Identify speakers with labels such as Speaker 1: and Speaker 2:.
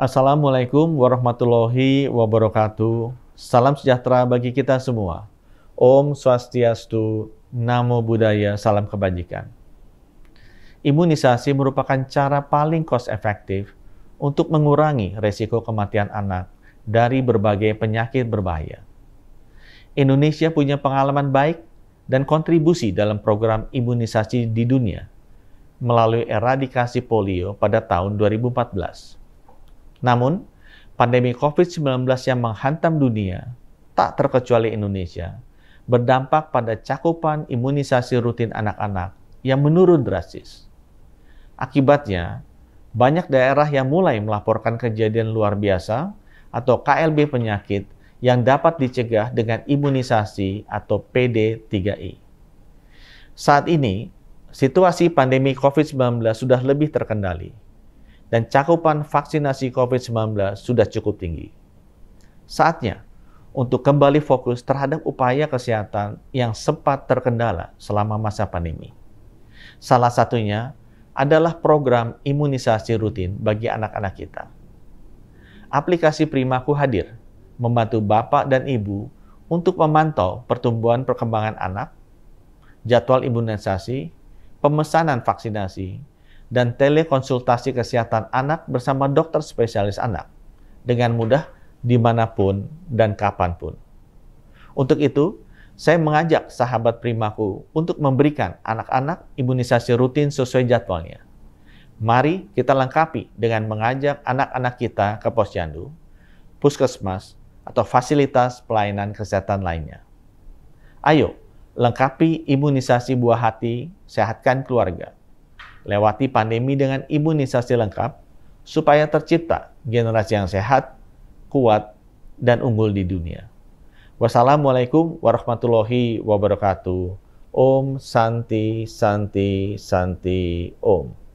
Speaker 1: Assalamualaikum warahmatullahi wabarakatuh. Salam sejahtera bagi kita semua. Om Swastiastu, Namo Buddhaya, Salam Kebajikan. Imunisasi merupakan cara paling cost efektif untuk mengurangi resiko kematian anak dari berbagai penyakit berbahaya. Indonesia punya pengalaman baik dan kontribusi dalam program imunisasi di dunia melalui eradikasi polio pada tahun 2014 namun, pandemi COVID-19 yang menghantam dunia, tak terkecuali Indonesia, berdampak pada cakupan imunisasi rutin anak-anak yang menurun drastis. Akibatnya, banyak daerah yang mulai melaporkan kejadian luar biasa atau KLB penyakit yang dapat dicegah dengan imunisasi atau PD3I. Saat ini, situasi pandemi COVID-19 sudah lebih terkendali dan cakupan vaksinasi COVID-19 sudah cukup tinggi. Saatnya untuk kembali fokus terhadap upaya kesehatan yang sempat terkendala selama masa pandemi. Salah satunya adalah program imunisasi rutin bagi anak-anak kita. Aplikasi Primaku hadir membantu bapak dan ibu untuk memantau pertumbuhan perkembangan anak, jadwal imunisasi, pemesanan vaksinasi, dan telekonsultasi kesehatan anak bersama dokter spesialis anak dengan mudah dimanapun dan kapanpun. Untuk itu, saya mengajak sahabat primaku untuk memberikan anak-anak imunisasi rutin sesuai jadwalnya. Mari kita lengkapi dengan mengajak anak-anak kita ke posyandu, puskesmas, atau fasilitas pelayanan kesehatan lainnya. Ayo, lengkapi imunisasi buah hati, sehatkan keluarga lewati pandemi dengan imunisasi lengkap supaya tercipta generasi yang sehat, kuat, dan unggul di dunia. Wassalamualaikum warahmatullahi wabarakatuh. Om Santi Santi Santi Om.